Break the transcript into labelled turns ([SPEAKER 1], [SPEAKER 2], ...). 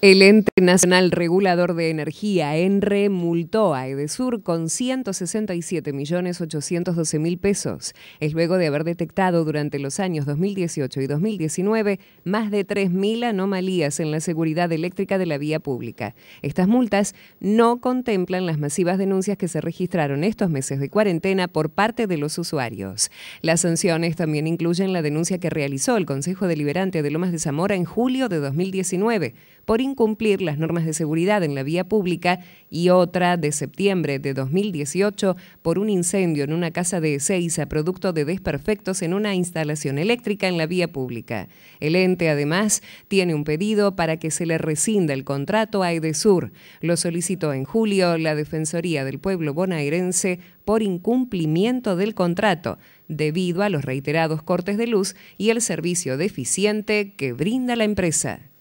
[SPEAKER 1] El ente nacional regulador de energía, ENRE, multó a Edesur con 167.812.000 pesos. Es luego de haber detectado durante los años 2018 y 2019 más de 3.000 anomalías en la seguridad eléctrica de la vía pública. Estas multas no contemplan las masivas denuncias que se registraron estos meses de cuarentena por parte de los usuarios. Las sanciones también incluyen la denuncia que realizó el Consejo Deliberante de Lomas de Zamora en julio de 2019 por incumplir las normas de seguridad en la vía pública y otra de septiembre de 2018 por un incendio en una casa de a producto de desperfectos en una instalación eléctrica en la vía pública. El ente además tiene un pedido para que se le rescinda el contrato a Edesur. Lo solicitó en julio la Defensoría del Pueblo bonaerense por incumplimiento del contrato debido a los reiterados cortes de luz y el servicio deficiente que brinda la empresa.